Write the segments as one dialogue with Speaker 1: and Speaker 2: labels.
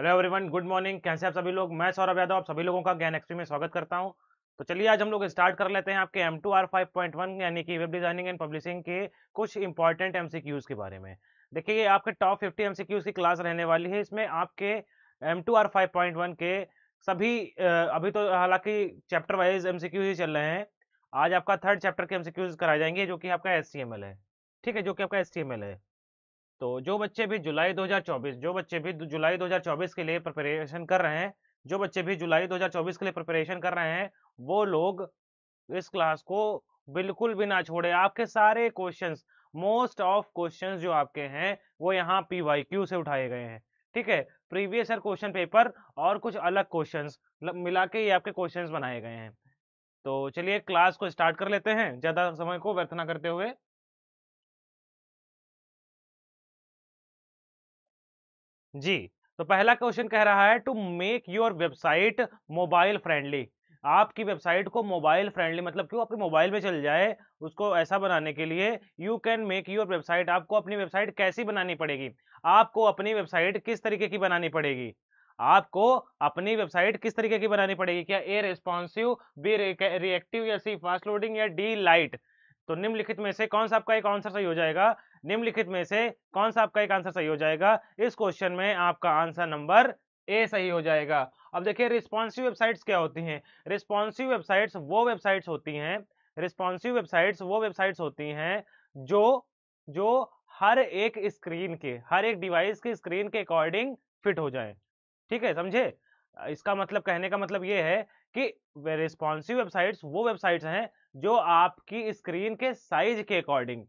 Speaker 1: Hello everyone good morning कैसे आप सभी लोग मैं
Speaker 2: सौरभ यादव आप सभी लोगों का ज्ञान एक्सपी में स्वागत करता हूं तो चलिए आज हम लोग स्टार्ट कर लेते हैं आपके M two R five point one यानी कि वेब डिजाइनिंग एंड पब्लिशिंग के कुछ इंपॉर्टेंट एम सी क्यूज़ के बारे में देखिए ये आपके top fifty M C Qs की क्लास रहने वाली है इसमें आपके M two R five point one के सभी अभी तो हालांकि chapter wise M C Qs ही चल रहे हैं आज आपका थर्ड चैप्टर के एम सी क्यूज कराए जाएंगे जो कि आपका एस सी एम एल है ठीक है जो कि आपका एस सी एम एल है तो जो बच्चे भी जुलाई 2024 जो बच्चे भी जुलाई 2024 के लिए प्रिपरेशन कर रहे हैं जो बच्चे भी जुलाई 2024 के लिए प्रिपरेशन कर रहे हैं वो लोग इस क्लास को बिल्कुल भी ना छोड़े आपके सारे क्वेश्चंस मोस्ट ऑफ क्वेश्चंस जो आपके हैं वो यहाँ पी से उठाए गए हैं ठीक है प्रीवियस ईयर क्वेश्चन पेपर और कुछ अलग क्वेश्चन
Speaker 1: मिला के ये आपके क्वेश्चन बनाए गए हैं तो चलिए क्लास को स्टार्ट कर लेते हैं ज़्यादा समय को व्यर्थ ना करते हुए जी तो पहला क्वेश्चन कह रहा है to make your website
Speaker 2: mobile friendly आपकी वेबसाइट को मोबाइल फ्रेंडली मतलब क्यों आपके मोबाइल में चल जाए उसको ऐसा बनाने के लिए you can make your website आपको अपनी वेबसाइट कैसी बनानी पड़ेगी आपको अपनी वेबसाइट किस तरीके की बनानी पड़ेगी आपको अपनी वेबसाइट किस तरीके की बनानी पड़ेगी क्या ए रिस्पॉन्सिव बी रिएक्टिव या सी फास्ट लोडिंग या डी लाइट तो निम्नलिखित में से कौन सा आपका एक आंसर सही हो जाएगा निम्नलिखित में से कौन सा आपका एक आंसर सही हो जाएगा इस क्वेश्चन में आपका आंसर नंबर ए सही हो जाएगा अब देखिए रिस्पॉन्सिव वेबसाइट्स क्या होती हैं रिस्पॉन्सिव वेबसाइट्स वो वेबसाइट्स होती हैं रिस्पॉन्सिव वेबसाइट्स वो वेबसाइट्स होती हैं जो जो हर एक स्क्रीन के हर एक डिवाइस की स्क्रीन के अकॉर्डिंग फिट हो जाए ठीक है समझे इसका मतलब कहने का मतलब ये है कि रिस्पॉन्सिव वेबसाइट्स वो वेबसाइट्स हैं जो आपकी स्क्रीन के साइज के अकॉर्डिंग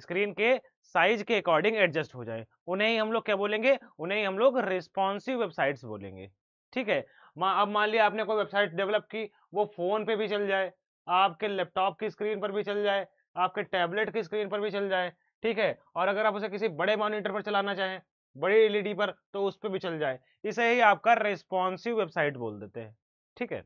Speaker 2: स्क्रीन के साइज के अकॉर्डिंग एडजस्ट हो जाए उन्हें ही हम लोग क्या बोलेंगे उन्हें ही हम लोग रिस्पॉन्सिव वेबसाइट्स बोलेंगे ठीक है अब मान लिया आपने कोई वेबसाइट डेवलप की वो फोन पे भी चल जाए आपके लैपटॉप की स्क्रीन पर भी चल जाए आपके टैबलेट की स्क्रीन पर भी चल जाए ठीक है और अगर आप उसे किसी बड़े मॉनिटर पर चलाना चाहें बड़ी एलईडी पर तो उस पर भी चल जाए इसे ही आपका रेस्पॉन्सिव वेबसाइट बोल देते हैं ठीक है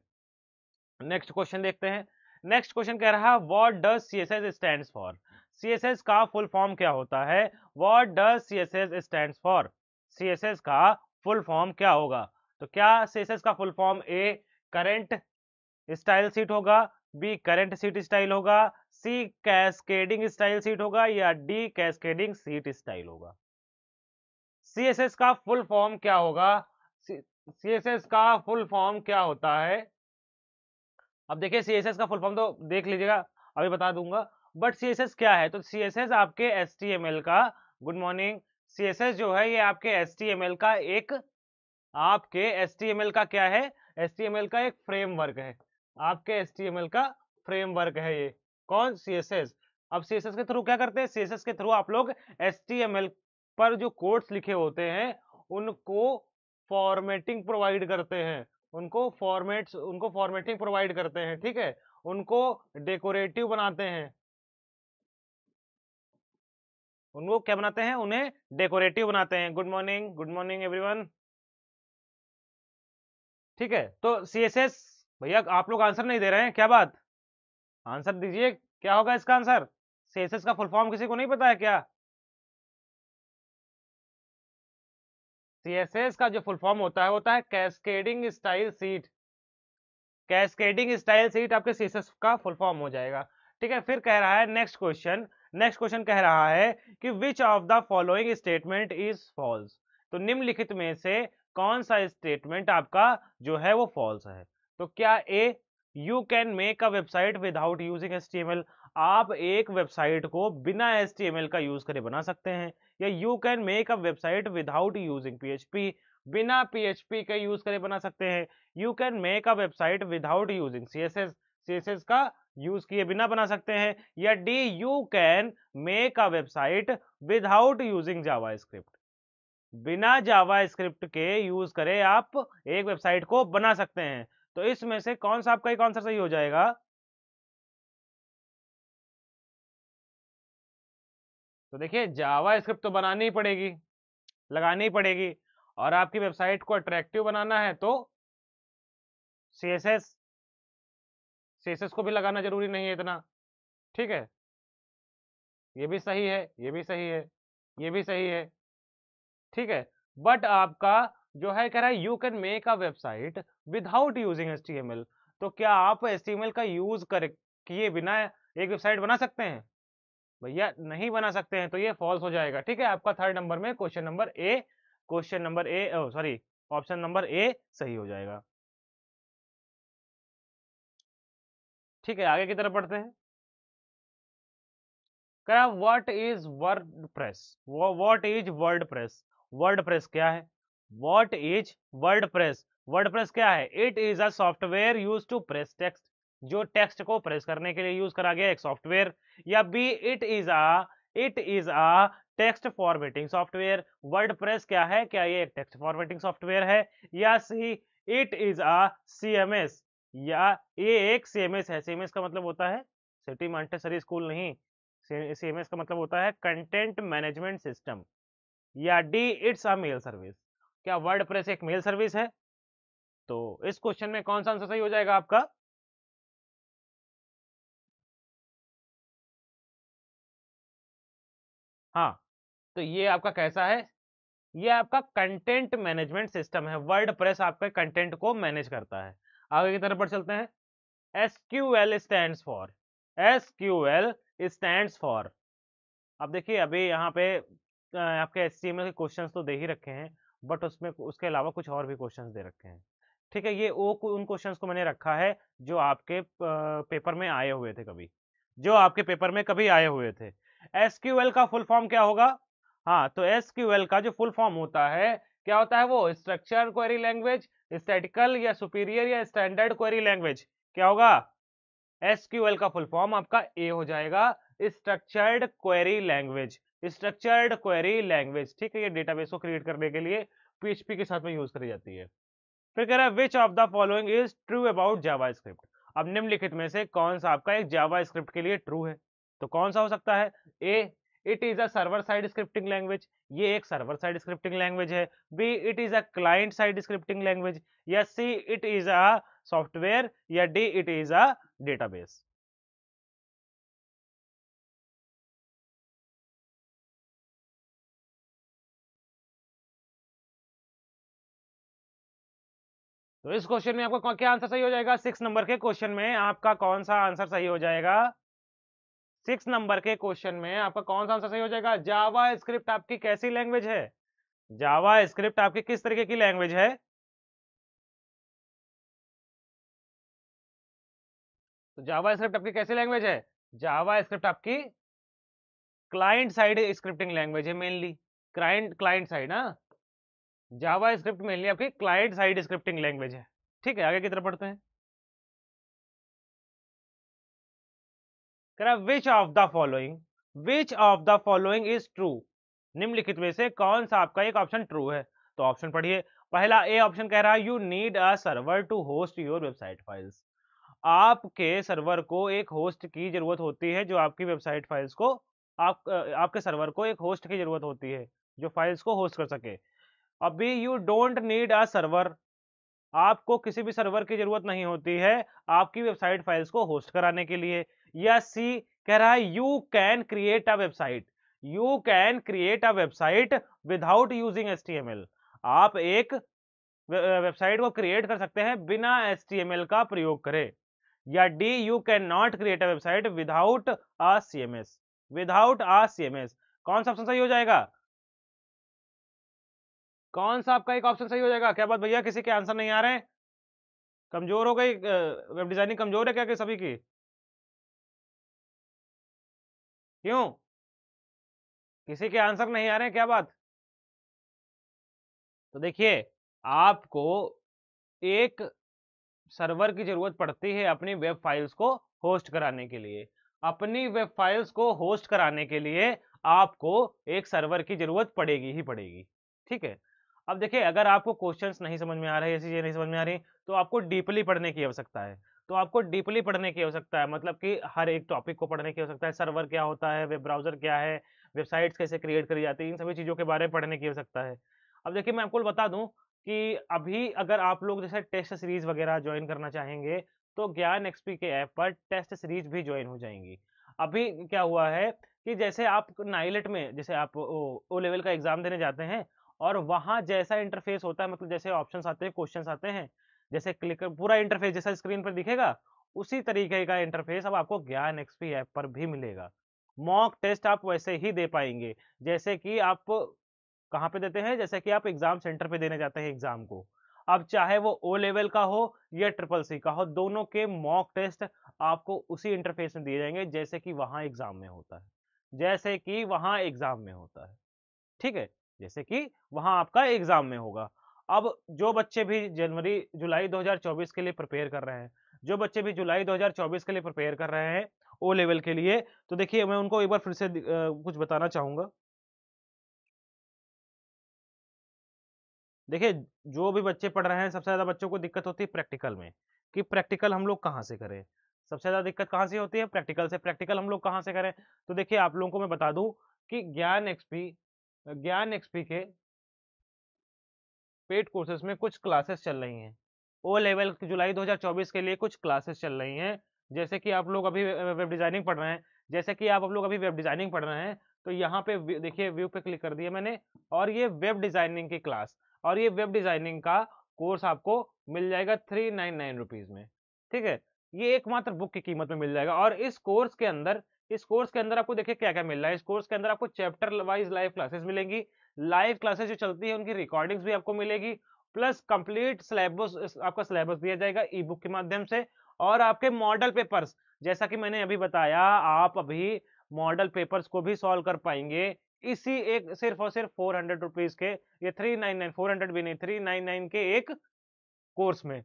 Speaker 2: नेक्स्ट क्वेश्चन देखते हैं नेक्स्ट क्वेश्चन कह रहा है what does C S S stand for S का फुल फॉर्म क्या होता है what does S stand for CSS का फुल फॉर्म क्या होगा तो क्या सीएसएस का full form A current style sheet होगा बी करेंट सीट स्टाइल होगा सी कैस्केडिंग स्टाइल सीट होगा या डी कैस्केडिंग सीट स्टाइल होगा एस का फुल फॉर्म क्या होगा सीएसएस का फुल फॉर्म क्या होता है अब देखिए सीएसएस का फुल फॉर्म तो देख लीजिएगा अभी बता दूंगा बट सी क्या है तो सी आपके एस का गुड मॉर्निंग सी जो है ये आपके एस का एक आपके एस का क्या है एस का एक फ्रेमवर्क है आपके एस का फ्रेमवर्क है ये कौन सी अब सी के थ्रू क्या करते हैं सी के थ्रू आप लोग एस पर जो कोड्स लिखे होते हैं उनको फॉर्मेटिंग प्रोवाइड करते हैं उनको फॉर्मेट्स उनको फॉर्मेटिंग प्रोवाइड करते हैं ठीक है उनको डेकोरेटिव बनाते
Speaker 1: हैं उनको क्या बनाते हैं उन्हें डेकोरेटिव बनाते हैं good morning good morning everyone ठीक है
Speaker 2: तो सीएसएस भैया आप लोग आंसर नहीं दे रहे हैं क्या बात आंसर दीजिए क्या
Speaker 1: होगा इसका आंसर सीएसएस का फुल फॉर्म किसी को नहीं पता है क्या सीएसएस का जो फुल फॉर्म होता है होता है cascading style
Speaker 2: sheet cascading style sheet आपके सीएसएस का फुल फॉर्म हो जाएगा ठीक है फिर कह रहा है नेक्स्ट क्वेश्चन नेक्स्ट क्वेश्चन कह रहा है कि which of the following statement is false तो निम्नलिखित में से कौन सा स्टेटमेंट आपका जो है वो फॉल्स है तो क्या A you can make a website without using S आप एक वेबसाइट को बिना एस का यूज करे बना सकते हैं या you can make a website without using P बिना पी के यूज करे बना सकते हैं you can make a website without using C S S का यूज किए बिना बना सकते हैं या D you can make a website without using JavaScript बिना जावा स्क्रिप्ट के यूज करे आप एक वेबसाइट को बना सकते
Speaker 1: हैं तो इसमें से कौन सा आपका एक आंसर सही हो जाएगा तो देखिए जावा स्क्रिप्ट तो बनानी ही पड़ेगी लगानी ही पड़ेगी और आपकी वेबसाइट को अट्रैक्टिव बनाना है तो सी एस एस सेसेस को भी लगाना जरूरी नहीं है इतना ठीक है ये भी सही है ये भी सही है ये भी सही है
Speaker 2: ठीक है बट आपका जो है कह रहा है you can make a website without using S तो क्या आप एस का यूज कर किए बिना एक वेबसाइट बना सकते हैं भैया नहीं बना सकते हैं तो ये फॉल्स हो जाएगा ठीक है आपका थर्ड नंबर में question
Speaker 1: number A question number A sorry option number A सही हो जाएगा ठीक है आगे की तरफ बढ़ते हैं करा what is WordPress what is 
Speaker 2: WordPress WordPress क्या है what is WordPress WordPress क्या है it is a software use to press text जो टेक्स्ट को प्रेस करने के लिए यूज करा गया एक सॉफ्टवेयर या B it is a it is a text formatting software WordPress क्या है क्या ये एक टेक्स्ट फॉर्मेटिंग सॉफ्टवेयर है या C it is a C M S या ये एक सीएमएस है सीएमएस का मतलब होता है सिटी मॉन्टेसरी स्कूल नहीं सीएमएस का मतलब होता है कंटेंट मैनेजमेंट सिस्टम या
Speaker 1: D it's a mail service क्या वर्ड प्रेस एक मेल सर्विस है तो इस क्वेश्चन में कौन सा आंसर सही हो जाएगा आपका हाँ तो ये आपका कैसा है ये आपका कंटेंट मैनेजमेंट सिस्टम है वर्ड प्रेस आपके कंटेंट को मैनेज
Speaker 2: करता है आगे की तरफ बढ़ चलते हैं S Q L stand for S Q L stand for अब देखिए अभी यहाँ पे आपके एस सी के क्वेश्चन तो दे ही रखे हैं बट उसमें उसके अलावा कुछ और भी क्वेश्चन दे रखे हैं ठीक है ये वो उन क्वेश्चन को मैंने रखा है जो आपके पेपर में आए हुए थे कभी जो आपके पेपर में कभी आए हुए थे एस क्यू एल का फुल फॉर्म क्या होगा हाँ तो एस क्यू एल का जो फुल फॉर्म होता है क्या होता है वो स्ट्रक्चर क्वेरी लैंग्वेज स्टेटिकल या सुपीरियर या स्टैंडर्ड क्वेरी लैंग्वेज क्या होगा एस का फुल फॉर्म आपका ए हो जाएगा structured query language structured query language ठीक है ये डेटाबेस को क्रिएट करने के लिए पीएचपी के साथ में यूज करी जाती है फिर कह रहा है which of the following is true about JavaScript अब निम्नलिखित में से कौन सा आपका एक जावा स्क्रिप्ट के लिए ट्रू है तो कौन सा हो सकता है A it is a server side scripting language ये एक सर्वर साइड स्क्रिप्टिंग लैंग्वेज है B it is a client side scripting language या C it is
Speaker 1: a software या D it is a database तो इस क्वेश्चन में आपका क्या आंसर सही हो जाएगा सिक्स नंबर के क्वेश्चन में आपका कौन सा आंसर सही हो जाएगा
Speaker 2: सिक्स नंबर के क्वेश्चन में आपका कौन सा आंसर सही हो जाएगा जावा स्क्रिप्ट आपकी कैसी लैंग्वेज है
Speaker 1: जावा स्क्रिप्ट आपकी किस तरीके की लैंग्वेज है तो जावा स्क्रिप्ट आपकी कैसी लैंग्वेज है जावा स्क्रिप्ट आपकी क्लाइंट साइड स्क्रिप्टिंग लैंग्वेज है मेनली क्लाइंट क्लाइंट साइड ना हाँ। जावा स्क्रिप्ट मेनली आपकी क्लाइंट साइड स्क्रिप्टिंग लैंग्वेज है ठीक है आगे की तरफ पढ़ते हैं कह रहा which of the following which of the following is true निम्नलिखित में से कौन
Speaker 2: सा आपका एक ऑप्शन ट्रू है तो ऑप्शन पढ़िए पहला ए ऑप्शन कह रहा है you need a server to host your website files आपके सर्वर को एक होस्ट की जरूरत होती है जो आपकी वेबसाइट फाइल्स को आप आपके सर्वर को एक होस्ट की जरूरत होती है जो फाइल्स को होस्ट कर सके अभी you don't need a server आपको किसी भी सर्वर की जरूरत नहीं होती है आपकी वेबसाइट फाइल्स को होस्ट कराने के लिए या सी कह रहा है you can create a website you can create a website without using S आप एक वेबसाइट को क्रिएट कर सकते हैं बिना एस का प्रयोग करे या D you can not create a website without a C M S without a C M S कौन सा ऑप्शन सही हो जाएगा
Speaker 1: कौन सा आपका एक ऑप्शन सही हो जाएगा क्या बात भैया किसी के आंसर नहीं आ रहे कमजोर हो गई वेब डिजाइनिंग कमजोर है क्या कि सभी की क्यों किसी के आंसर नहीं आ रहे हैं क्या बात तो देखिए आपको एक
Speaker 2: सर्वर की जरूरत पड़ती है अपनी वेब फाइल्स को होस्ट कराने के लिए अपनी वेब फाइल्स को होस्ट कराने के लिए आपको एक सर्वर की जरूरत पड़ेगी ही पड़ेगी ठीक है अब देखिए अगर आपको क्वेश्चंस नहीं समझ में आ रहे ऐसी चीजें नहीं समझ में आ रही तो आपको डीपली पढ़ने की आवश्यकता है तो आपको डीपली पढ़ने की हो सकता है मतलब कि हर एक टॉपिक को पढ़ने की हो सकता है सर्वर क्या होता है वेब ब्राउजर क्या है वेबसाइट्स कैसे क्रिएट करी जाती है इन सभी चीज़ों के बारे में पढ़ने की हो सकता है अब देखिए मैं आपको बता दूँ कि अभी अगर आप लोग जैसे टेस्ट सीरीज़ वगैरह ज्वाइन करना चाहेंगे तो ज्ञान एक्सपी के ऐप पर टेस्ट सीरीज भी ज्वाइन हो जाएंगी अभी क्या हुआ है कि जैसे आप नाइलेट में जैसे आप ओ, ओ लेवल का एग्ज़ाम देने जाते हैं और वहाँ जैसा इंटरफेस होता है मतलब जैसे ऑप्शंस आते हैं क्वेश्चंस आते हैं जैसे क्लिक पूरा इंटरफेस जैसा स्क्रीन पर दिखेगा उसी तरीके का इंटरफेस अब आपको ज्ञान एक्सपी ऐप पर भी मिलेगा मॉक टेस्ट आप वैसे ही दे पाएंगे जैसे कि आप कहाँ पे देते हैं जैसे कि आप एग्जाम सेंटर पे देने जाते हैं एग्जाम को अब चाहे वो ओ लेवल का हो या ट्रिपल सी का हो दोनों के मॉक टेस्ट आपको उसी इंटरफेस में दिए जाएंगे जैसे कि वहां एग्जाम में होता है जैसे कि वहां एग्जाम में होता है ठीक है जैसे कि वहां आपका एग्जाम में होगा अब जो बच्चे भी जनवरी जुलाई 2024 के लिए प्रिपेयर कर रहे हैं जो बच्चे भी जुलाई 2024 के लिए प्रिपेयर कर रहे हैं ओ लेवल के लिए तो देखिए मैं उनको एक बार फिर से कुछ बताना चाहूँगा देखिए जो भी बच्चे पढ़ रहे हैं सबसे ज़्यादा बच्चों को दिक्कत होती है प्रैक्टिकल में कि प्रैक्टिकल हम लोग कहाँ से करें सबसे ज़्यादा दिक्कत कहाँ से होती है प्रैक्टिकल से प्रैक्टिकल हम लोग कहाँ से करें तो देखिए आप लोगों को मैं बता दूँ कि ज्ञान एक्सपी ज्ञान एक्सपी के पेड कोर्सेज में कुछ क्लासेस चल रही हैं ओ लेवल जुलाई 2024 के लिए कुछ क्लासेस चल रही हैं जैसे कि आप लोग अभी वेब डिज़ाइनिंग पढ़ रहे हैं जैसे कि आप लोग अभी वेब डिज़ाइनिंग पढ़ रहे हैं तो यहाँ पे देखिए व्यू पे क्लिक कर दिया मैंने और ये वेब डिज़ाइनिंग की क्लास और ये वेब डिज़ाइनिंग का कोर्स आपको मिल जाएगा थ्री नाइन नाइन रुपीज़ में ठीक है ये एकमात्र बुक की कीमत में मिल जाएगा और इस कोर्स के अंदर इस कोर्स के अंदर आपको देखिए क्या क्या मिल रहा है इस कोर्स के अंदर आपको चैप्टर वाइज लाइव क्लासेस मिलेंगी लाइव क्लासेस जो चलती है उनकी रिकॉर्डिंग्स भी आपको मिलेगी प्लस कंप्लीट सिलेबस आपका सिलेबस दिया जाएगा ई बुक के माध्यम से और आपके मॉडल पेपर्स जैसा कि मैंने अभी बताया आप अभी मॉडल पेपर्स को भी सॉल्व कर पाएंगे इसी एक सिर्फ और सिर्फ फोर हंड्रेड रुपीज के ये three nine nine four hundred भी नहीं थ्री नाइन नाइन के एक कोर्स में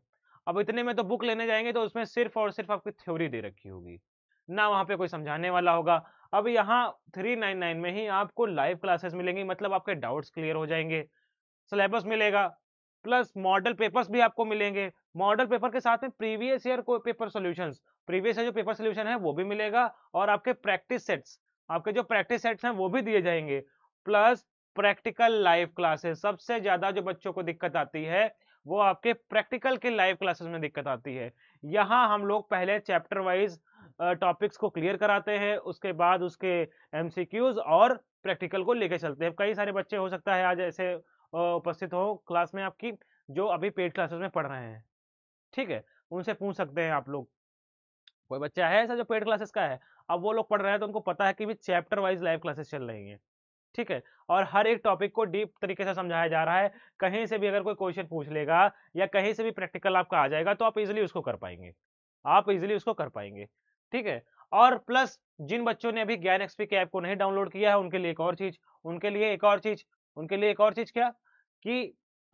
Speaker 2: अब इतने में तो बुक लेने जाएंगे तो उसमें सिर्फ और सिर्फ आपकी थ्योरी दे रखी होगी ना वहाँ पे कोई समझाने वाला होगा अब यहाँ 399 में ही आपको लाइव क्लासेस मिलेंगी मतलब आपके डाउट्स क्लियर हो जाएंगे सिलेबस मिलेगा प्लस मॉडल पेपर्स भी आपको मिलेंगे मॉडल पेपर के साथ में प्रीवियस ईयर को पेपर सॉल्यूशंस प्रीवियस ईयर जो पेपर सॉल्यूशन है वो भी मिलेगा और आपके प्रैक्टिस सेट्स आपके जो प्रैक्टिस सेट्स हैं वो भी दिए जाएंगे प्लस प्रैक्टिकल लाइव क्लासेस सबसे ज्यादा जो बच्चों को दिक्कत आती है वो आपके प्रैक्टिकल के लाइव क्लासेस में दिक्कत आती है यहाँ हम लोग पहले चैप्टर वाइज टॉपिक्स को क्लियर कराते हैं उसके बाद उसके एम और प्रैक्टिकल को लेके चलते हैं कई सारे बच्चे हो सकता है आज ऐसे उपस्थित हो क्लास में आपकी जो अभी पेड क्लासेस में पढ़ रहे हैं ठीक है उनसे पूछ सकते हैं आप लोग कोई बच्चा है ऐसा जो पेड क्लासेस का है अब वो लोग पढ़ रहे हैं तो उनको पता है कि भी चैप्टर वाइज लाइव क्लासेस चल रही हैं ठीक है और हर एक टॉपिक को डीप तरीके से समझाया जा रहा है कहीं से भी अगर कोई क्वेश्चन पूछ लेगा या कहीं से भी प्रैक्टिकल आपका आ जाएगा तो आप इजिली उसको कर पाएंगे आप इजिली उसको कर पाएंगे ठीक है और प्लस जिन बच्चों ने अभी ज्ञान एक्सपी के ऐप को नहीं डाउनलोड किया है उनके लिए एक और चीज उनके लिए एक और चीज उनके लिए एक और चीज क्या कि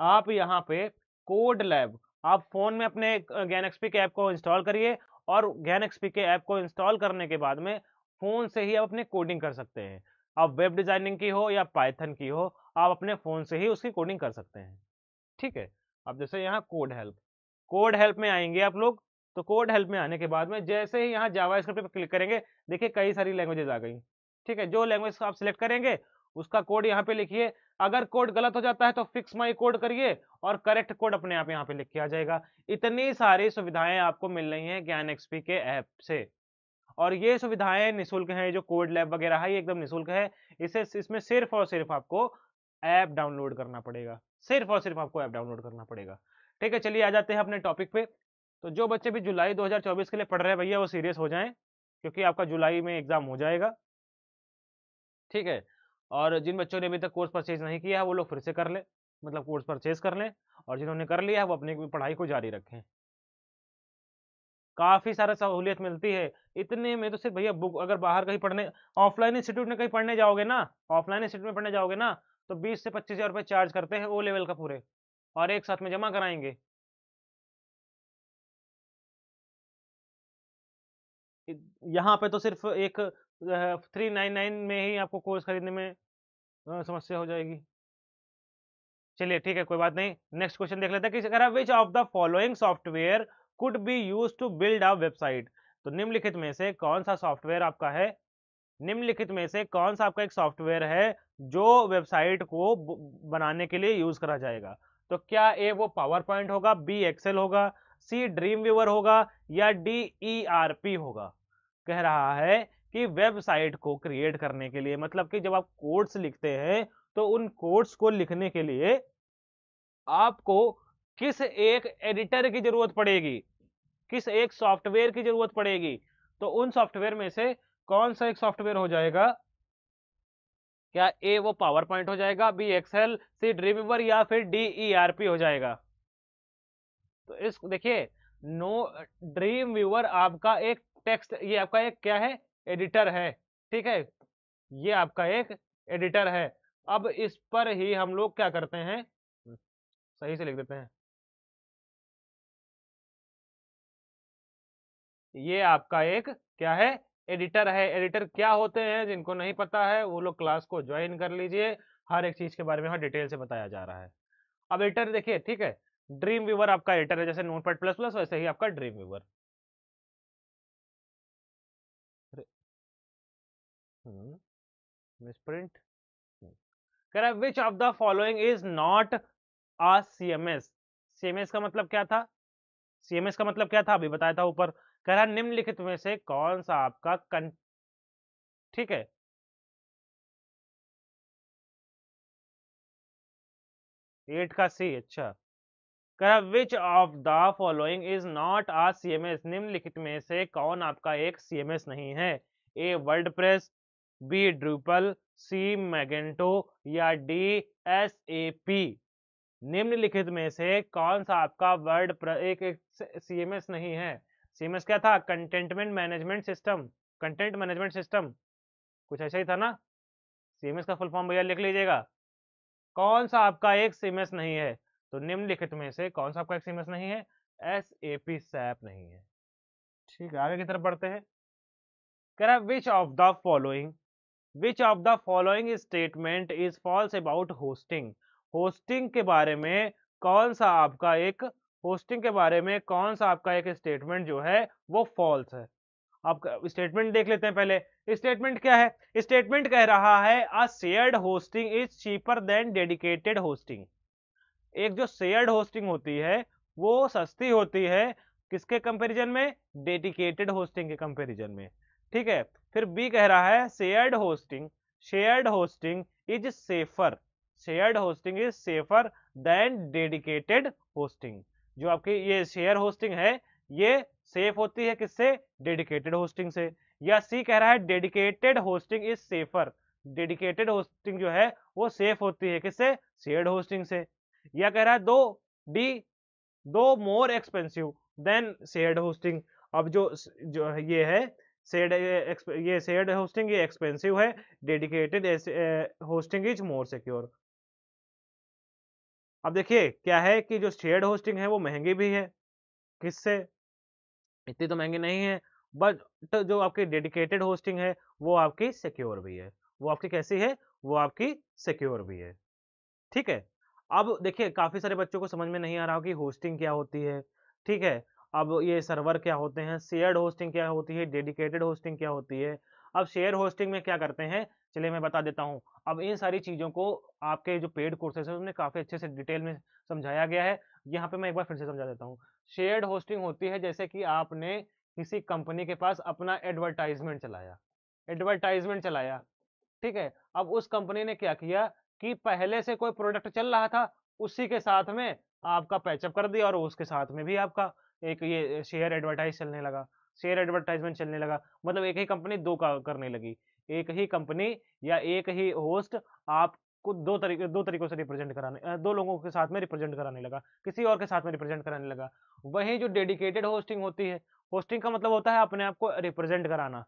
Speaker 2: आप यहाँ पे कोड लैब आप फोन में अपने ज्ञान एक्सपी के ऐप को इंस्टॉल करिए और ज्ञान एक्सपी के ऐप को इंस्टॉल करने के बाद में फोन से ही आप अपने कोडिंग कर सकते हैं आप वेब डिजाइनिंग की हो या पाइथन की हो आप अपने फोन से ही उसकी कोडिंग कर सकते हैं ठीक है अब जैसे यहाँ कोड हेल्प कोड हेल्प में आएंगे आप लोग तो कोड हेल्प में आने के बाद में जैसे ही यहाँ जावा स्क्रिप्ट क्लिक करेंगे देखिए कई सारी लैंग्वेजेस आ गई ठीक है जो लैंग्वेज आप सिलेक्ट करेंगे उसका कोड यहाँ पे लिखिए अगर कोड गलत हो जाता है तो फिक्स माई कोड करिए और करेक्ट कोड अपने आप यहाँ पे लिख के आ जाएगा इतनी सारी सुविधाएं आपको मिल रही हैं ज्ञान एक्सपी के ऐप से और ये सुविधाएं निशुल्क हैं जो कोड लैब वगैरह है ये एकदम निशुल्क है इसे इसमें सिर्फ और सिर्फ आपको ऐप डाउनलोड करना पड़ेगा सिर्फ और सिर्फ आपको ऐप डाउनलोड करना पड़ेगा ठीक है चलिए आ जाते हैं अपने टॉपिक पे तो जो बच्चे भी जुलाई 2024 के लिए पढ़ रहे हैं भैया वो सीरियस हो जाएं क्योंकि आपका जुलाई में एग्जाम हो जाएगा ठीक है और जिन बच्चों ने अभी तक कोर्स परचेज नहीं किया है वो लोग फिर से कर लें मतलब कोर्स परचेज कर लें और जिन्होंने कर लिया है वो अपनी पढ़ाई को जारी रखें काफ़ी सारा सहूलियत मिलती है इतने में तो सिर्फ भैया बुक अगर बाहर कहीं पढ़ने ऑफलाइन इंस्टीट्यूट में कहीं पढ़ने जाओगे ना ऑफलाइन इंस्टीट्यूट में पढ़ने जाओगे ना तो बीस से पच्चीस हज़ार
Speaker 1: रुपये चार्ज करते हैं ओ लेवल का पूरे और एक साथ में जमा कराएंगे यहाँ पे तो सिर्फ एक थ्री नाइन नाइन में ही आपको कोर्स खरीदने में समस्या हो जाएगी
Speaker 2: चलिए ठीक है कोई बात नहीं नेक्स्ट क्वेश्चन देख लेते हैं कि अगर which of the following software could be use to build a website तो निम्नलिखित में से कौन सा सॉफ्टवेयर आपका है निम्नलिखित में से कौन सा आपका एक सॉफ्टवेयर है जो वेबसाइट को बनाने के लिए यूज करा जाएगा तो क्या ए वो पावर पॉइंट होगा बी एक्सेल होगा सी ड्रीम व्यूवर होगा या डी ई आर पी होगा कह रहा है कि वेबसाइट को क्रिएट करने के लिए मतलब कि जब आप कोड्स लिखते हैं तो उन कोड्स को लिखने के लिए आपको किस एक एडिटर की जरूरत पड़ेगी किस एक सॉफ्टवेयर की जरूरत पड़ेगी तो उन सॉफ्टवेयर में से कौन सा एक सॉफ्टवेयर हो जाएगा क्या ए वो पावर पॉइंट हो जाएगा बी एक्सेल सी ड्रीमर या फिर डी ई आर पी हो जाएगा तो इस देखिए नो ड्रीम व्यूअर आपका एक टेक्स्ट ये आपका एक क्या है एडिटर है
Speaker 1: ठीक है ये आपका एक एडिटर है अब इस पर ही हम लोग क्या करते हैं सही से लिख देते हैं ये आपका एक क्या है एडिटर है एडिटर
Speaker 2: क्या होते हैं जिनको नहीं पता है वो लोग क्लास को ज्वाइन कर लीजिए हर एक चीज के बारे में हर डिटेल से
Speaker 1: बताया जा रहा है अब एडिटर देखिए ठीक है ड्रीम व्यूवर आपका एडिटर है जैसे नोट पैड प्लस प्लस वैसे ही आपका ड्रीम व्यूवर हम्म, misprint कह which of the following is not a CMS CMS का मतलब क्या था सीएमएस का मतलब क्या था अभी बताया था ऊपर कह रहा निम्नलिखित में से कौन सा आपका कं ठीक है एट का सी अच्छा कह रहा which of the following is
Speaker 2: not a CMS निम्नलिखित में से कौन आपका एक सीएमएस नहीं है A WordPress B Drupal C Magento या डी एस ए पी निम्नलिखित में से कौन सा आपका वर्ड प्र... एक, एक सीएमएस नहीं है सीएमएस क्या था contentment management system content management system कुछ ऐसा ही था ना सीएमएस का फुल फॉर्म भैया लिख लीजिएगा कौन सा आपका एक सीएमएस नहीं है तो निम्नलिखित में से कौन सा आपका एक सीएमएस नहीं है एस ए पी सैप नहीं है ठीक है आगे की तरफ बढ़ते हैं कह रहा which of the following which of the following statement is false about hosting hosting के बारे में कौन सा आपका एक होस्टिंग के बारे में कौन सा आपका एक स्टेटमेंट जो है वो फॉल्स है आप स्टेटमेंट देख लेते हैं पहले स्टेटमेंट क्या है स्टेटमेंट कह रहा है a shared hosting is cheaper than dedicated hosting एक जो शेयर्ड होस्टिंग होती है वो सस्ती होती है किसके कंपैरिजन में डेडिकेटेड होस्टिंग के कंपैरिजन में ठीक है फिर बी कह रहा है shared hosting shared hosting is safer shared hosting is safer than dedicated hosting जो आपकी ये शेयर होस्टिंग है ये सेफ होती है किससे डेडिकेटेड होस्टिंग से या सी कह रहा है dedicated hosting is safer dedicated hosting जो है वो सेफ होती है किससे शेयर्ड होस्टिंग से या कह रहा है दो डी दो more expensive than shared hosting अब जो जो ये है सेड ये सेड होस्टिंग ये एक्सपेंसिव है dedicated hosting is more secure अब देखिए क्या है कि जो शेड होस्टिंग है वो महंगी भी है किससे इतनी तो महंगी नहीं है बट जो आपकी डेडिकेटेड होस्टिंग है वो आपकी सिक्योर भी है वो आपकी कैसी है वो आपकी सिक्योर भी है ठीक है अब देखिए काफी सारे बच्चों को समझ में नहीं आ रहा हो कि होस्टिंग क्या होती है ठीक है अब ये सर्वर क्या होते हैं शेयर्ड होस्टिंग क्या होती है डेडिकेटेड होस्टिंग क्या होती है अब शेयर होस्टिंग में क्या करते हैं चलिए मैं बता देता हूँ अब इन सारी चीज़ों को आपके जो पेड कोर्सेज है उसमें काफ़ी अच्छे से डिटेल में समझाया गया है यहाँ पे मैं एक बार फिर से समझा देता हूँ शेयर्ड होस्टिंग होती है जैसे कि आपने किसी कंपनी के पास अपना एडवर्टाइजमेंट चलाया एडवर्टाइजमेंट चलाया ठीक है अब उस कंपनी ने क्या किया कि पहले से कोई प्रोडक्ट चल रहा था उसी के साथ में आपका पैचअप कर दिया और उसके साथ में भी आपका एक ये शेयर एडवर्टाइज चलने लगा शेयर एडवर्टाइजमेंट चलने लगा मतलब एक ही कंपनी दो का करने लगी एक ही कंपनी या एक ही होस्ट आप को दो तरीके दो तरीकों से रिप्रेजेंट कराने दो लोगों के साथ में रिप्रेजेंट कराने लगा किसी और के साथ में रिप्रेजेंट कराने लगा वहीं जो डेडिकेटेड होस्टिंग होती है होस्टिंग का मतलब होता है अपने आप को रिप्रेजेंट कराना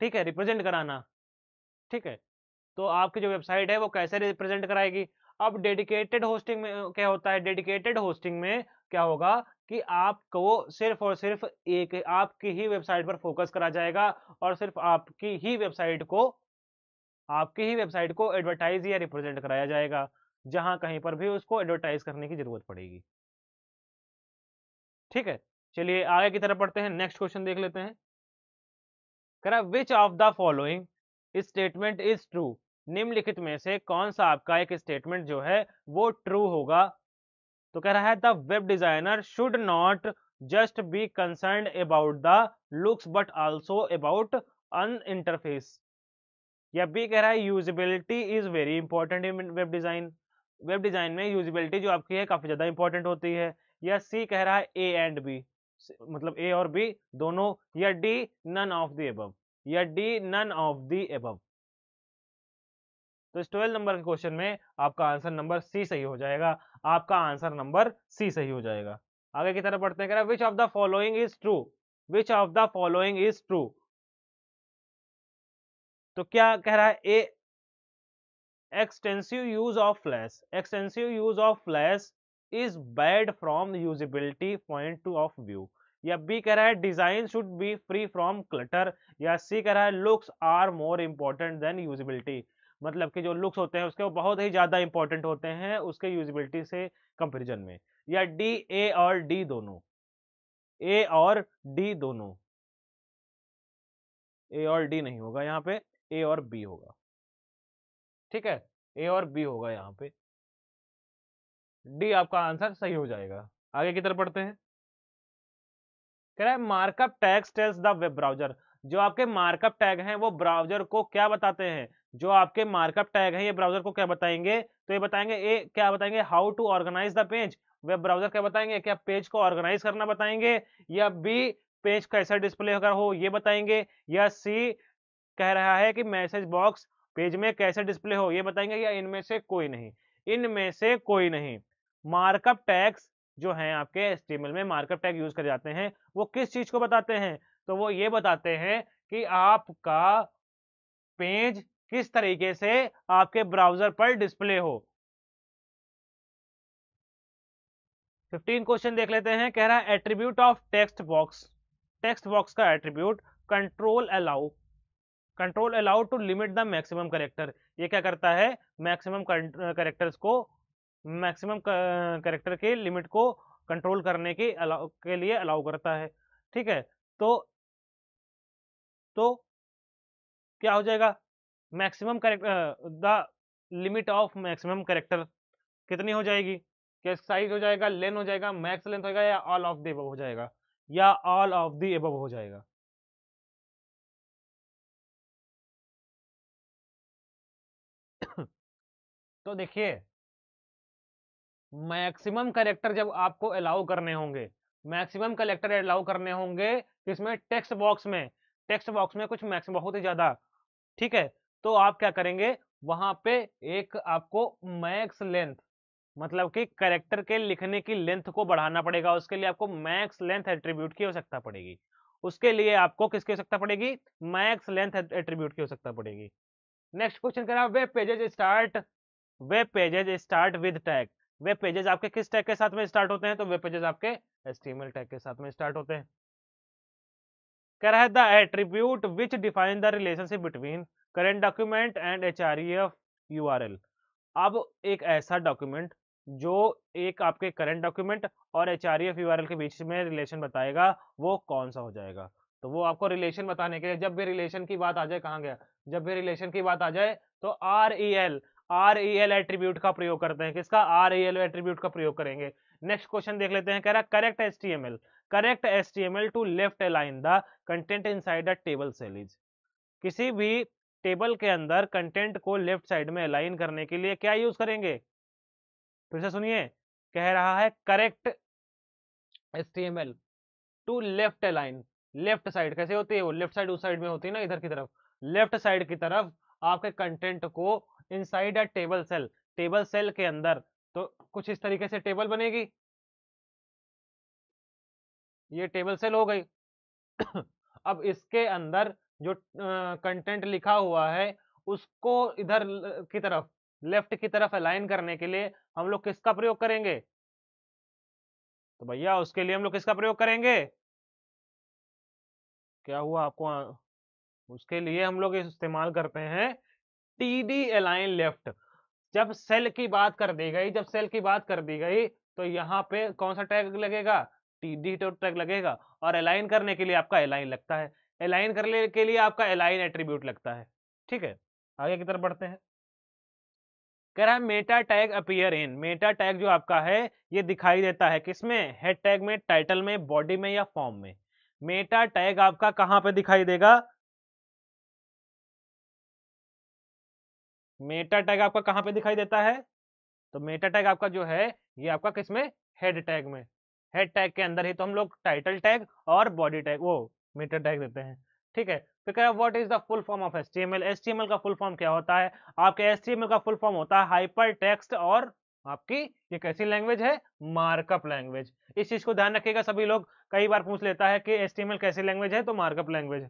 Speaker 2: ठीक है रिप्रेजेंट कराना ठीक है तो आपकी जो वेबसाइट है वो कैसे रिप्रेजेंट कराएगी अब डेडिकेटेड होस्टिंग में क्या होता है डेडिकेटेड होस्टिंग में क्या होगा कि आपको सिर्फ और सिर्फ एक आपकी ही वेबसाइट पर फोकस करा जाएगा और सिर्फ आपकी ही वेबसाइट को आपकी ही वेबसाइट को एडवर्टाइज या रिप्रेजेंट कराया जाएगा जहां कहीं पर भी उसको एडवर्टाइज करने की जरूरत पड़ेगी ठीक है चलिए आगे की तरफ पढ़ते हैं नेक्स्ट क्वेश्चन देख लेते हैं करा which of the following statement is true निम्नलिखित में से कौन सा आपका एक स्टेटमेंट जो है वो ट्रू होगा तो कह रहा है the web designer should not just be concern about the looks but also about an interface या बी कह रहा है usability is very important in web design web design में यूजिबिलिटी जो आपकी है काफी ज्यादा इंपॉर्टेंट होती है या सी कह रहा है ए एंड बी मतलब ए और बी दोनों या D none of the above या D none of the above तो इस ट्वेल्व नंबर के क्वेश्चन में आपका आंसर नंबर सी सही हो जाएगा आपका आंसर नंबर सी सही हो जाएगा आगे की तरफ पढ़ते हैं which of the
Speaker 1: following is true which of the following is true तो क्या कह रहा है A extensive use of flash
Speaker 2: extensive use of flash is bad from usability point to of view या बी कह रहा है design should be free from clutter या सी कह रहा है looks are more important than usability मतलब कि जो लुक्स होते हैं उसके वो बहुत ही ज़्यादा इंपॉर्टेंट होते हैं उसके यूजबिलिटी से कंपेरिजन में या डी ए और डी दोनों
Speaker 1: ए और डी दोनों ए और डी नहीं होगा यहाँ पे ए और बी होगा ठीक है ए और बी होगा यहाँ पे डी आपका आंसर सही हो जाएगा आगे की तरफ पढ़ते हैं
Speaker 2: कह रहा है markup tag tells the web browser जो आपके मार्कअप टैग हैं वो ब्राउजर को क्या बताते हैं जो आपके मार्कअप टैग है ये ब्राउजर को क्या बताएंगे तो ये बताएंगे ए क्या बताएंगे how to organize the page web browser क्या बताएंगे क्या पेज को ऑर्गेनाइज करना बताएंगे या बी पेज कैसा डिस्प्ले अगर हो ये बताएंगे या सी कह रहा है कि मैसेज बॉक्स पेज में कैसे डिस्प्ले हो ये बताएंगे या इनमें से कोई नहीं इनमें से कोई नहीं मार्कअप टैग्स जो हैं आपके एस में मार्कअप टैग यूज कर जाते हैं वो किस चीज को बताते हैं तो वो ये बताते हैं कि आपका पेज किस तरीके से आपके ब्राउजर पर डिस्प्ले हो फिफ्टीन क्वेश्चन देख लेते हैं कह रहा है attribute of text box text box का attribute control allow control allow to limit the maximum character ये क्या करता है मैक्सिमम करेक्टर्स को मैक्सिमम करेक्टर के लिमिट को कंट्रोल करने के अलाउ के लिए अलाउ
Speaker 1: करता है ठीक है तो तो क्या हो जाएगा maximum character the limit of maximum character कितनी हो जाएगी क्या साइज हो जाएगा लेंथ हो जाएगा मैक्स लेंथ होगा या ऑल ऑफ द एबव हो जाएगा या ऑल ऑफ द एबव हो जाएगा तो देखिए मैक्सिमम करेक्टर जब आपको अलाउ करने होंगे मैक्सिमम कलेक्टर
Speaker 2: अलाउ करने होंगे इसमें टेक्स्ट बॉक्स में टेक्स्ट बॉक्स में कुछ मैक्सिमम बहुत ही ज़्यादा ठीक है तो आप क्या करेंगे वहां पे एक आपको मैक्स लेंथ मतलब कि करेक्टर के लिखने की लेंथ को बढ़ाना पड़ेगा उसके लिए आपको मैक्स लेंथ एट्रीब्यूट की आवश्यकता पड़ेगी उसके लिए आपको किसकी आवश्यकता पड़ेगी मैक्स लेंथ एट्रीब्यूट की आवश्यकता पड़ेगी नेक्स्ट क्वेश्चन कह रहा है web pages start web pages start with tag web pages आपके किस टैग के साथ में स्टार्ट होते हैं तो वेब पेजेज आपके एस्टीमेल टैग के साथ में स्टार्ट होते हैं कह रहा है the attribute which define the relationship between current document and H R E F U R L अब एक ऐसा डॉक्यूमेंट जो एक आपके करेंट डॉक्यूमेंट और H R E F U R L के बीच में रिलेशन बताएगा वो कौन सा हो जाएगा तो वो आपको रिलेशन बताने के लिए जब भी रिलेशन की बात आ जाए कहाँ गया जब भी रिलेशन की बात आ जाए तो R E L R E L attribute का प्रयोग करते हैं किसका आर ई एल एट्रीब्यूट का प्रयोग करेंगे नेक्स्ट क्वेश्चन देख लेते हैं कह रहा है correct S T M L correct S T M L to left align the content inside the table cells किसी भी टेबल के अंदर कंटेंट को लेफ्ट साइड में अलाइन करने के लिए क्या यूज करेंगे फिर से सुनिए कह रहा है correct S T M L to left align left side कैसे होती है वो लेफ्ट साइड उस साइड में होती है ना इधर की तरफ लेफ्ट साइड की तरफ आपके कंटेंट को side a table cell table cell के अंदर
Speaker 1: तो कुछ इस तरीके से टेबल बनेगी ये टेबल सेल हो गई अब इसके अंदर जो कंटेंट लिखा
Speaker 2: हुआ है उसको इधर की तरफ लेफ्ट की तरफ अलाइन करने के लिए
Speaker 1: हम लोग किसका प्रयोग करेंगे तो भैया उसके लिए हम लोग किसका प्रयोग करेंगे क्या हुआ आपको उसके लिए हम लोग इस्तेमाल
Speaker 2: करते हैं टी डी अलाइन लेफ्ट जब सेल की बात कर दी गई जब सेल की बात कर दी गई तो यहाँ पे कौन सा टैग लगेगा टी डी टैग लगेगा और अलाइन करने के लिए आपका अलाइन लगता है अलाइन करने के लिए आपका अलाइन एट्रीब्यूट लगता है ठीक है आगे की तरफ बढ़ते हैं कह रहा है meta tag appear in meta tag जो आपका है ये दिखाई देता है किसमें हेड टैग में टाइटल में बॉडी में या
Speaker 1: फॉर्म में मेटा टैग आपका कहां पे दिखाई देगा मेटा टैग आपका कहां पे दिखाई देता है तो मेटा
Speaker 2: टैग आपका जो है ये आपका किसमें हेड टैग में हेड टैग के अंदर ही तो हम लोग टाइटल टैग और बॉडी टैग वो मीटर टैग देते हैं ठीक है तो क्या what is the full form of S T M का फुल फॉर्म क्या होता है आपके एस का फुल फॉर्म होता है हाइपर टेक्स्ट और आपकी ये कैसी लैंग्वेज है मार्कअप लैंग्वेज इस चीज को ध्यान रखिएगा सभी लोग कई बार पूछ
Speaker 1: लेता है कि एस कैसी लैंग्वेज है तो मार्कअप लैंग्वेज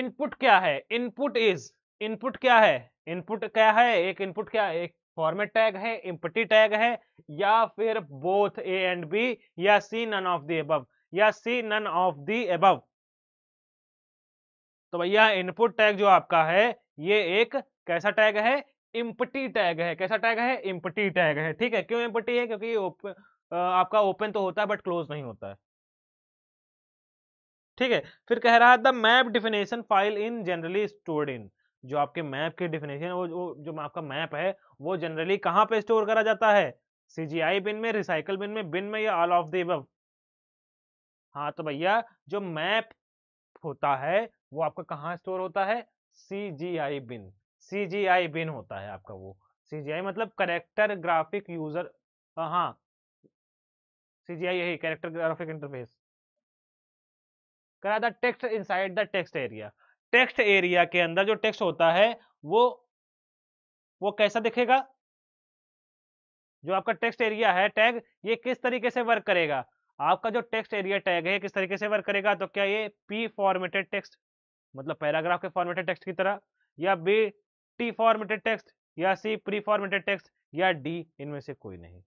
Speaker 1: इनपुट क्या है इनपुट इज
Speaker 2: इनपुट क्या है इनपुट क्या है एक इनपुट क्या एक फॉर्मेट टैग है इम्पटी टैग है या फिर बोथ ए एंड बी या C none of the above या C none of the above तो भैया इनपुट टैग जो आपका है ये एक कैसा टैग है इम्पटी टैग है कैसा टैग है इम्पटी टैग है ठीक है क्यों इम्पटी है क्योंकि ओप, आपका ओपन तो होता है बट क्लोज नहीं होता है ठीक है फिर कह रहा है the map definition file in generally stored in जो आपके मैप की डिफिनेशन वो जो जो आपका मैप है वो जनरली कहाँ पे स्टोर करा जाता है सीजीआई बिन में रिसाइकल बिन में बिन में या ऑल ऑफ द अब हाँ तो भैया जो मैप होता है वो आपका कहाँ स्टोर होता है सीजीआई बिन सीजीआई बिन होता है आपका वो सीजीआई मतलब करेक्टर ग्राफिक यूजर हाँ सीजीआई यही करेक्टर ग्राफिक इंटरफेस करा the text inside the text area text area के अंदर जो टेक्स्ट होता है वो वो कैसा दिखेगा जो आपका टेक्स्ट एरिया है टैग ये किस तरीके से वर्क करेगा आपका जो टेक्स्ट एरिया टैग है किस तरीके से वर्क करेगा तो क्या ये पी फॉर्मेटेड टेक्स्ट मतलब पैराग्राफ के फॉर्मेटेड टेक्स्ट की तरह या बी टी फॉर्मेटेड टेक्स्ट या सी प्री फॉर्मेटेड टेक्स्ट या डी इनमें से कोई नहीं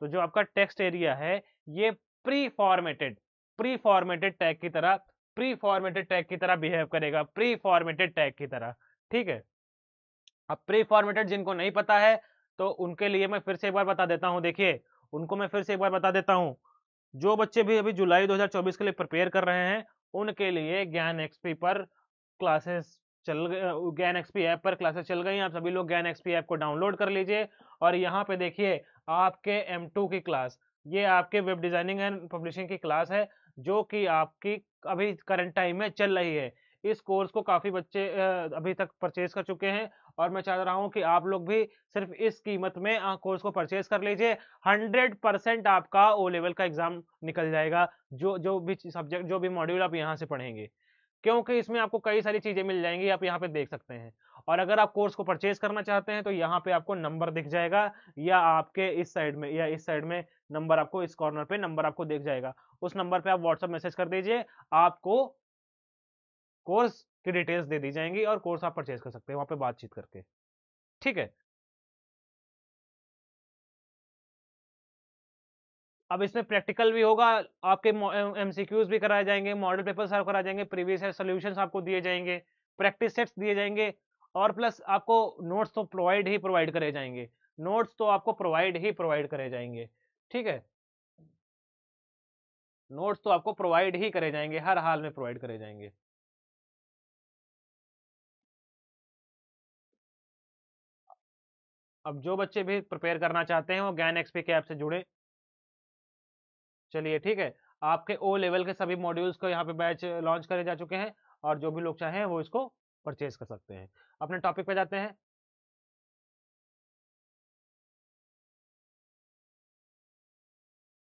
Speaker 2: तो जो आपका टेक्स्ट एरिया है ये pre formatted pre formatted tag की तरह प्री फॉर्मेटेड टैग की तरह बिहेव करेगा प्री फॉर्मेटेड टैग की तरह ठीक है अब प्री फॉर्मेटेड जिनको नहीं पता है तो उनके लिए मैं फिर से एक बार बता देता हूँ देखिए उनको मैं फिर से एक बार बता देता हूँ जो बच्चे भी अभी जुलाई 2024 के लिए प्रिपेयर कर रहे हैं उनके लिए ज्ञान एक्सपी पर क्लासेस चल गए ज्ञान एक्सपी ऐप पर क्लासेस चल गई आप सभी लोग ज्ञान एक्सपी ऐप को डाउनलोड कर लीजिए और यहाँ पे देखिए आपके एम की क्लास ये आपके वेब डिजाइनिंग एंड पब्लिशिंग की क्लास है जो कि आपकी अभी करंट टाइम में चल रही है इस कोर्स को काफ़ी बच्चे अभी तक परचेज कर चुके हैं और मैं चाह रहा हूं कि आप लोग भी सिर्फ इस कीमत में कोर्स को परचेज कर लीजिए 100 परसेंट आपका ओ लेवल का एग्ज़ाम निकल जाएगा जो जो भी सब्जेक्ट जो भी मॉड्यूल आप यहां से पढ़ेंगे क्योंकि इसमें आपको कई सारी चीज़ें मिल जाएंगी आप यहाँ पे देख सकते हैं और अगर आप कोर्स को परचेज करना चाहते हैं तो यहाँ पर आपको नंबर दिख जाएगा या आपके इस साइड में या इस साइड में नंबर आपको इस कॉर्नर पर नंबर आपको दिख जाएगा उस नंबर पे आप व्हाट्सअप मैसेज कर दीजिए
Speaker 1: आपको कोर्स की डिटेल्स दे दी जाएंगी और कोर्स आप परचेज कर सकते हैं वहां पे बातचीत करके ठीक है अब इसमें प्रैक्टिकल भी होगा आपके एमसीक्यूज भी कराए जाएंगे
Speaker 2: मॉडल पेपर सर्व कराए जाएंगे प्रीवियस ईयर सोल्यूशन आपको दिए जाएंगे प्रैक्टिस सेट्स दिए जाएंगे और प्लस आपको नोट्स तो प्रोवाइड ही प्रोवाइड करे जाएंगे नोट्स तो आपको प्रोवाइड ही प्रोवाइड करे
Speaker 1: जाएंगे ठीक है नोट्स तो आपको प्रोवाइड ही करे जाएंगे हर हाल में प्रोवाइड करे जाएंगे अब जो बच्चे भी प्रिपेयर करना चाहते हैं वो ज्ञान एक्सपी के ऐप से जुड़े चलिए ठीक है आपके ओ लेवल के सभी मॉड्यूल्स को यहाँ पे बैच लॉन्च करे जा चुके हैं और जो भी लोग चाहें वो इसको परचेज कर सकते हैं अपने टॉपिक पे जाते हैं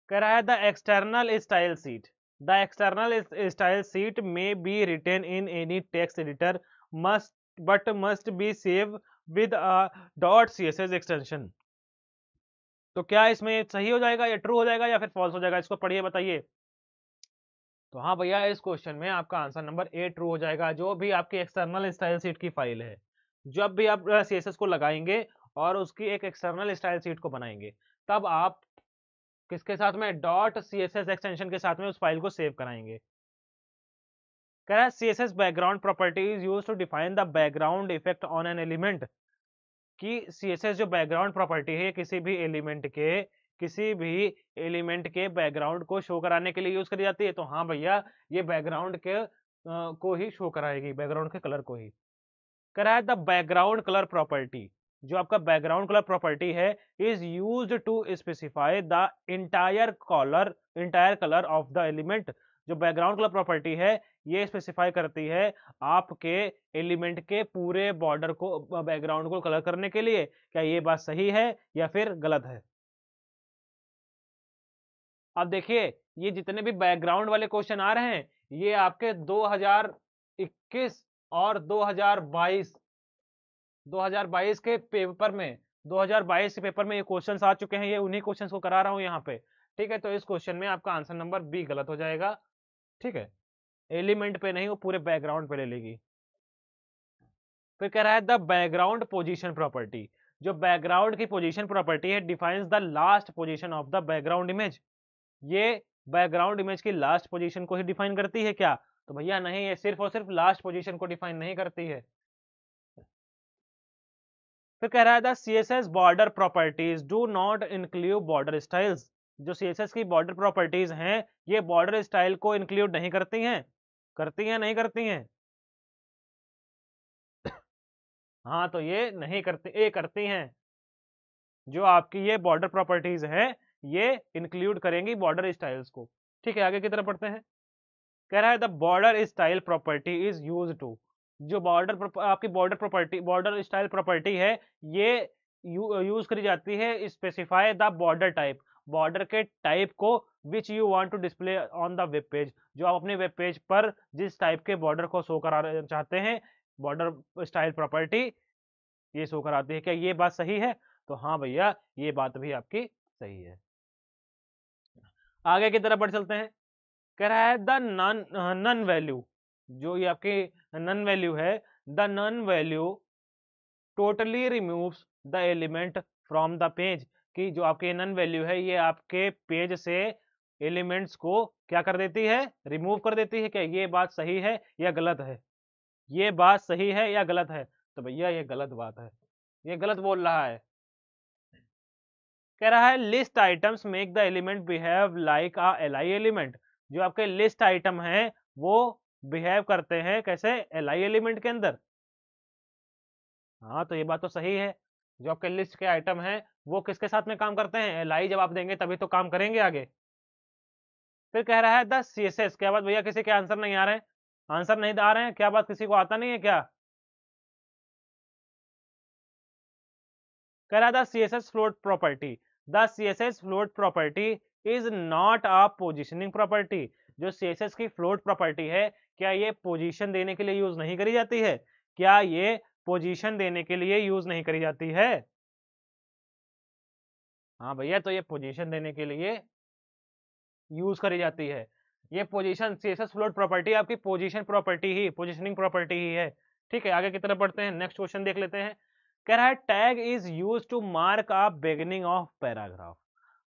Speaker 1: कह रहा है the external style sheet the external
Speaker 2: style sheet may be written in any text editor must but must be save with dot C S S extension तो क्या इसमें सही हो जाएगा या ट्रू हो जाएगा या फिर फॉल्स हो जाएगा इसको पढ़िए बताइए तो हाँ भैया इस क्वेश्चन में आपका आंसर नंबर ए ट्रू हो जाएगा जो भी आपकी एक्सटर्नल स्टाइल सीट की फाइल है जब भी आप सी को लगाएंगे और उसकी एक एक्सटर्नल स्टाइल सीट को बनाएंगे तब आप किसके साथ में डॉट सी एक्सटेंशन के साथ में उस फाइल को सेव कराएंगे कह रहा है C S S background properties use to define the background effect on an element कि सी एस एस जो बैकग्राउंड प्रॉपर्टी है किसी भी एलिमेंट के किसी भी एलिमेंट के बैकग्राउंड को शो कराने के लिए यूज करी जाती है तो हाँ भैया ये बैकग्राउंड के आ, को ही शो कराएगी बैकग्राउंड के कलर को ही कह रहा है द बैकग्राउंड कलर प्रॉपर्टी जो आपका बैकग्राउंड कलर प्रॉपर्टी है is use to specify the entire colour entire colour of the element जो बैकग्राउंड कलर प्रॉपर्टी है ये स्पेसिफाई करती है आपके एलिमेंट के पूरे बॉर्डर को बैकग्राउंड को कलर करने के लिए क्या ये बात सही है या फिर गलत है अब देखिए ये जितने भी बैकग्राउंड वाले क्वेश्चन आ रहे हैं ये आपके 2021 और 2022 2022 के पेपर में 2022 के पेपर में ये क्वेश्चन आ चुके हैं ये उन्हीं क्वेश्चन को करा रहा हूँ यहाँ पे ठीक है तो इस क्वेश्चन में आपका आंसर नंबर बी गलत हो जाएगा ठीक है एलिमेंट पे नहीं वो पूरे बैकग्राउंड पे ले लेगी फिर कह रहा है द बैकग्राउंड पोजिशन प्रॉपर्टी जो बैकग्राउंड की पोजिशन प्रॉपर्टी है defines the last position of the background image ये बैकग्राउंड इमेज की लास्ट पोजिशन को ही डिफाइन करती है क्या तो भैया नहीं ये सिर्फ और सिर्फ लास्ट पोजिशन को डिफाइन नहीं करती है फिर तो कह रहा है C S S border properties do not include border styles जो सी एस एस की बॉर्डर प्रॉपर्टीज हैं ये बॉर्डर स्टाइल को इंक्लूड नहीं करती
Speaker 1: हैं करती हैं नहीं करती हैं हाँ तो ये नहीं करती ये करती हैं जो आपकी ये बॉर्डर प्रॉपर्टीज
Speaker 2: हैं ये इंक्लूड करेंगी बॉर्डर स्टाइल्स को ठीक है आगे की तरफ पढ़ते हैं कह रहा है the border style property is use to जो बॉर्डर आपकी border property border style property है ये यू, यूज करी जाती है specify the border type border के टाइप को which you want to display on the web page जो आप अपने वेब पेज पर जिस टाइप के बॉर्डर को शो कराना चाहते हैं बॉर्डर स्टाइल प्रॉपर्टी ये शो कराती है क्या ये बात सही है तो हाँ भैया ये बात भी आपकी सही है आगे की तरफ बढ़ चलते हैं कह रहा है द नन नन वैल्यू जो ये आपकी नन वैल्यू है the none value totally removes the element from the page कि जो आपके नन वैल्यू है ये आपके पेज से एलिमेंट्स को क्या कर देती है रिमूव कर देती है क्या ये बात सही है या गलत है ये बात सही है या गलत है तो भैया ये गलत बात है ये गलत बोल रहा है कह रहा है list items make the element behave like a L element जो आपके लिस्ट आइटम है वो बिहेव करते हैं कैसे एल आई एलिमेंट के अंदर हाँ तो ये बात तो सही है जो आपके लिस्ट के आइटम हैं वो किसके साथ में काम करते हैं एल आई जब आप देंगे तभी तो काम करेंगे आगे फिर कह रहा है द सी एस एस क्या बात भैया किसी के
Speaker 1: आंसर नहीं आ रहे हैं आंसर नहीं आ रहे हैं क्या बात किसी को आता नहीं है क्या
Speaker 2: कह रहा है C S S float property the C S S float property is not a positioning property जो सी एस एस की फ्लोट प्रॉपर्टी है क्या ये पोजीशन देने के लिए यूज नहीं करी जाती है क्या ये पोजीशन देने के लिए यूज नहीं करी जाती है हाँ भैया तो ये पोजीशन देने के लिए यूज करी जाती है ये पोजीशन सीएसएस फ्लोट प्रॉपर्टी आपकी पोजीशन प्रॉपर्टी ही पोजीशनिंग प्रॉपर्टी ही है ठीक है आगे की तरफ बढ़ते हैं नेक्स्ट क्वेश्चन देख लेते हैं कह रहा है tag is use to mark a beginning of paragraph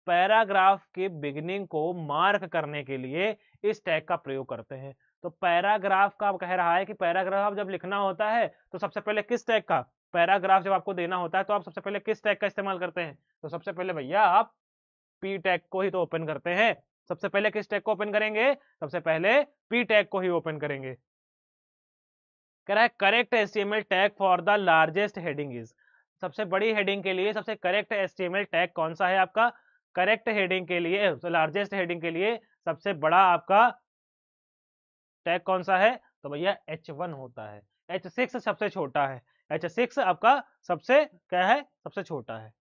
Speaker 2: paragraph के बिगनिंग को मार्क करने के लिए इस टैग का प्रयोग करते हैं तो पैराग्राफ का कह रहा है कि पैराग्राफ जब लिखना होता है तो सबसे पहले किस टैग का पैराग्राफ जब आपको देना होता है तो आप सबसे पहले किस टैग का इस्तेमाल करते हैं तो सबसे पहले भैया आप पी टैग को ही तो ओपन करते हैं सबसे पहले किस टैग को ओपन करेंगे सबसे पहले पी टैग को ही ओपन करेंगे कह रहा है correct S tag for the largest heading इज सबसे बड़ी हेडिंग के लिए सबसे करेक्ट एस टैग कौन सा है आपका करेक्ट हेडिंग के लिए लार्जेस्ट हेडिंग के लिए सबसे बड़ा आपका टैग कौन सा है तो भैया एच वन होता है एच सिक्स सबसे छोटा है एच सिक्स आपका सबसे क्या है सबसे छोटा है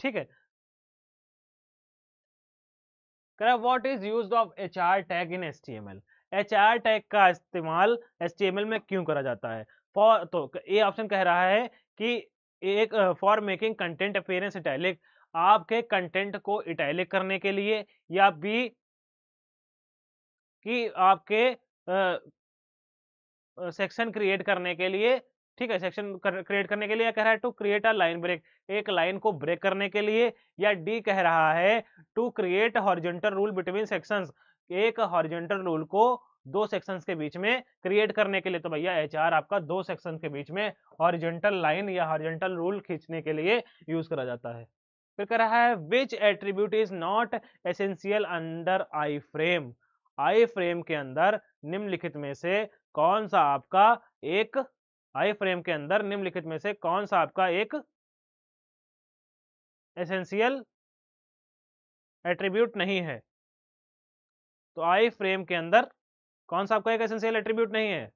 Speaker 2: ठीक है करा what is use of H R tag in S T M L H R tag का इस्तेमाल एस टी एम एल में क्यों करा जाता है फॉर तो ये ऑप्शन कह रहा है कि एक for making content appearance italic आपके कंटेंट को इटैलिक करने के लिए या बी कि आपके सेक्शन क्रिएट करने के लिए ठीक है सेक्शन क्रिएट करने के लिए कह रहा है to create a line break एक लाइन को ब्रेक करने के लिए या डी कह रहा है to create horizontal rule between sections एक हॉर्जेंटल रूल को दो सेक्शंस के बीच में क्रिएट करने के लिए तो भैया एच आपका दो सेक्शन के बीच में हॉरिजेंटल लाइन या हॉरिजेंटल रूल खींचने के लिए यूज करा जाता है फिर कह रहा है which attribute is not essential under I frame I frame के अंदर निम्नलिखित में से कौन सा आपका एक आई फ्रेम के अंदर निम्नलिखित में से
Speaker 1: कौन सा आपका एक एसेंशियल एट्रीब्यूट नहीं है तो आई फ्रेम के अंदर कौन सा आपका एक एसेंशियल एट्रीब्यूट नहीं है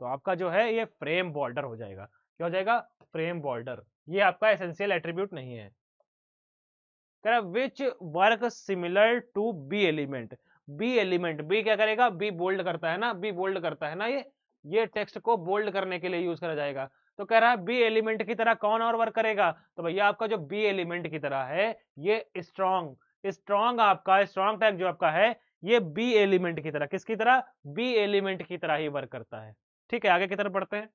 Speaker 1: तो आपका जो है ये फ्रेम
Speaker 2: बॉर्डर हो जाएगा क्या हो जाएगा फ्रेम बॉर्डर ये आपका एसेंशियल एट्रीब्यूट नहीं है कह रहा which work similar to B element B element B क्या करेगा बी बोल्ड करता है ना बी बोल्ड करता है ना ये ये टेक्स्ट को बोल्ड करने के लिए यूज करा जाएगा तो कह रहा है बी एलिमेंट की तरह कौन और वर्क करेगा तो भैया आपका जो बी एलिमेंट की तरह है ये स्ट्रॉन्ग स्ट्रॉन्ग आपका स्ट्रॉन्ग टैग जो आपका है ये बी एलिमेंट की तरह किसकी तरह बी एलिमेंट की तरह ही वर्क करता है ठीक है आगे की तरफ पढ़ते हैं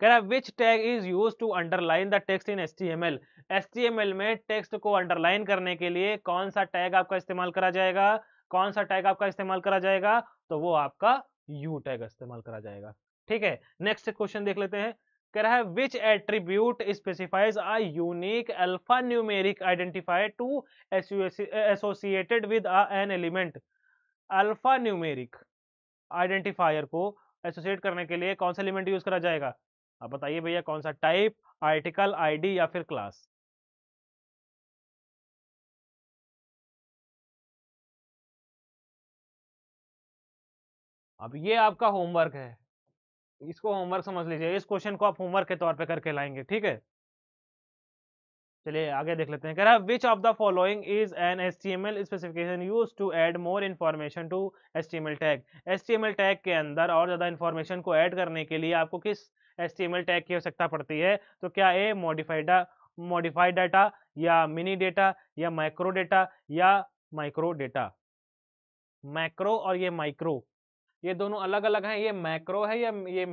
Speaker 2: कह रहा है which tag is use to underline the text in HTML HTML में टेक्स्ट को अंडरलाइन करने के लिए कौन सा टैग आपका इस्तेमाल करा जाएगा कौन सा टैग आपका इस्तेमाल करा जाएगा तो वो आपका यू टैग इस्तेमाल करा जाएगा ठीक है नेक्स्ट क्वेश्चन देख लेते हैं कह रहा है which attribute specifies a unique alpha numeric identifier to associated with an element alpha numeric identifier को एसोसिएट करने के लिए
Speaker 1: कौन सा एलिमेंट यूज करा जाएगा अब बताइए भैया कौन सा टाइप आर्टिकल आईडी या फिर क्लास अब ये आपका होमवर्क है इसको होमवर्क समझ लीजिए इस क्वेश्चन को आप होमवर्क के तौर पे करके लाएंगे ठीक है
Speaker 2: चलिए आगे देख लेते हैं कह रहा है which of the following is an S T M L specification use to add more information to S T M L tag S T M L tag के अंदर और ज़्यादा इन्फॉर्मेशन को ऐड करने के लिए आपको किस S T M L tag की आवश्यकता पड़ती है तो क्या ए मॉडिफाइड मॉडिफाइड डाटा या मिनी डेटा या माइक्रो डेटा या माइक्रो डेटा मैक्रो और ये माइक्रो ये दोनों अलग अलग हैं ये मैक्रो है या ये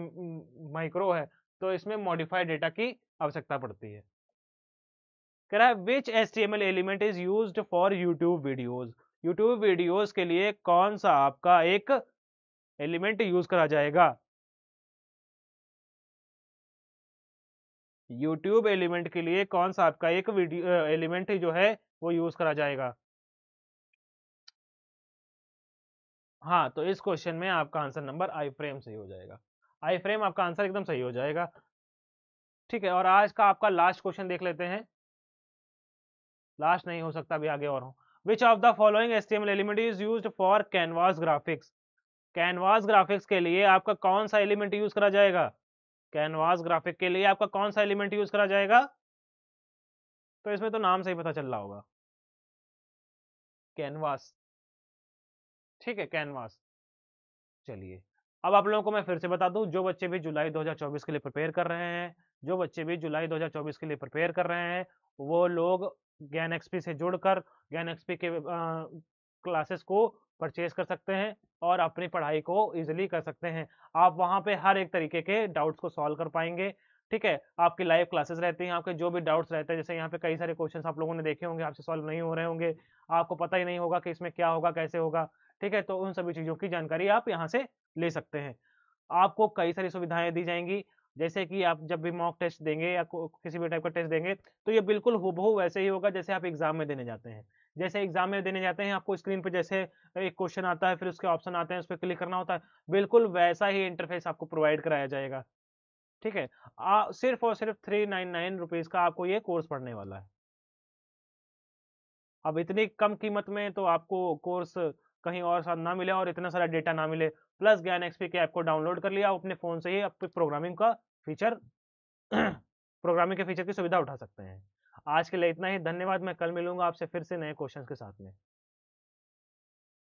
Speaker 2: माइक्रो है तो इसमें मॉडिफाइड डेटा की आवश्यकता पड़ती है कह रहा है which S T M L element is use for YouTube videos YouTube videos
Speaker 1: के लिए कौन सा आपका एक एलिमेंट यूज करा जाएगा यूट्यूब एलिमेंट के लिए कौन सा आपका एक वीडियो एलिमेंट जो है वो यूज करा जाएगा
Speaker 2: हाँ तो इस क्वेश्चन में आपका आंसर नंबर आई फ्रेम सही हो जाएगा आई फ्रेम आपका आंसर एकदम सही हो जाएगा ठीक है और आज का आपका लास्ट क्वेश्चन देख लेते हैं लास्ट नहीं हो सकता भी आगे और हो which of the following S element is use for canvas graphics canvas graphics के लिए आपका कौन सा एलिमेंट यूज करा
Speaker 1: जाएगा कैनवास ग्राफिक के लिए आपका कौन सा एलिमेंट यूज करा जाएगा तो इसमें तो नाम से ही पता चल रहा होगा कैनवास ठीक है कैनवास चलिए अब आप लोगों को मैं फिर से बता दूं जो बच्चे
Speaker 2: भी जुलाई 2024 के लिए प्रिपेयर कर रहे हैं जो बच्चे भी जुलाई 2024 के लिए प्रिपेयर कर रहे हैं वो लोग ज्ञान एक्सपी से जुड़कर ज्ञान एक्सपी के क्लासेस को परचेज कर सकते हैं और अपनी पढ़ाई को इजीली कर सकते हैं आप वहाँ पे हर एक तरीके के डाउट्स को सॉल्व कर पाएंगे ठीक है आपकी लाइव क्लासेस रहती हैं आपके जो भी डाउट्स रहते हैं जैसे यहाँ पे कई सारे क्वेश्चन आप लोगों ने देखे होंगे आपसे सॉल्व नहीं हो रहे होंगे आपको पता ही नहीं होगा कि इसमें क्या होगा कैसे होगा ठीक है तो उन सभी चीज़ों की जानकारी आप यहाँ से ले सकते हैं आपको कई सारी सुविधाएं दी जाएंगी जैसे कि आप जब भी मॉक टेस्ट देंगे या किसी भी टाइप का टेस्ट देंगे तो ये बिल्कुल हुबहू वैसे ही होगा जैसे आप एग्जाम में देने जाते हैं जैसे एग्जाम में देने जाते हैं आपको स्क्रीन पर जैसे एक क्वेश्चन आता है फिर उसके ऑप्शन आते हैं उस पर क्लिक करना होता है बिल्कुल वैसा ही इंटरफेस आपको प्रोवाइड कराया जाएगा ठीक है आ, सिर्फ और सिर्फ थ्री नाइन नाइन रुपीज़ का आपको ये कोर्स पढ़ने वाला है अब इतनी कम कीमत में तो आपको कोर्स कहीं और साथ ना मिले और इतना सारा डेटा ना मिले प्लस ज्ञान एक्सपी के ऐप को डाउनलोड कर लिया आप अपने फ़ोन से ही आप प्रोग्रामिंग का फीचर प्रोग्रामिंग के फीचर की सुविधा उठा सकते हैं
Speaker 1: आज के लिए इतना ही धन्यवाद मैं कल मिलूंगा आपसे फिर से नए क्वेश्चन के साथ में